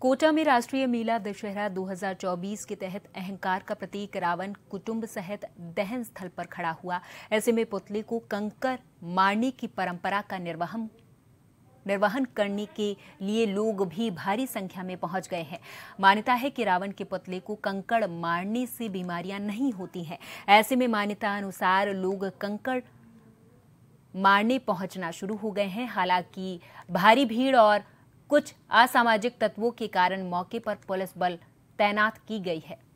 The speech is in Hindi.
कोटा में राष्ट्रीय मेला दशहरा 2024 के तहत अहंकार का प्रतीक रावण कुटुंब सहित दहन स्थल पर खड़ा हुआ ऐसे में पुतले को कंकर मारने की परंपरा का निर्वहन निर्वहन करने के लिए लोग भी भारी संख्या में पहुंच गए हैं मान्यता है कि रावण के पुतले को कंकड़ मारने से बीमारियां नहीं होती हैं ऐसे में मान्यता अनुसार लोग कंकड़ मारने पहुंचना शुरू हो गए हैं हालांकि भारी भीड़ और कुछ असामाजिक तत्वों के कारण मौके पर पुलिस बल तैनात की गई है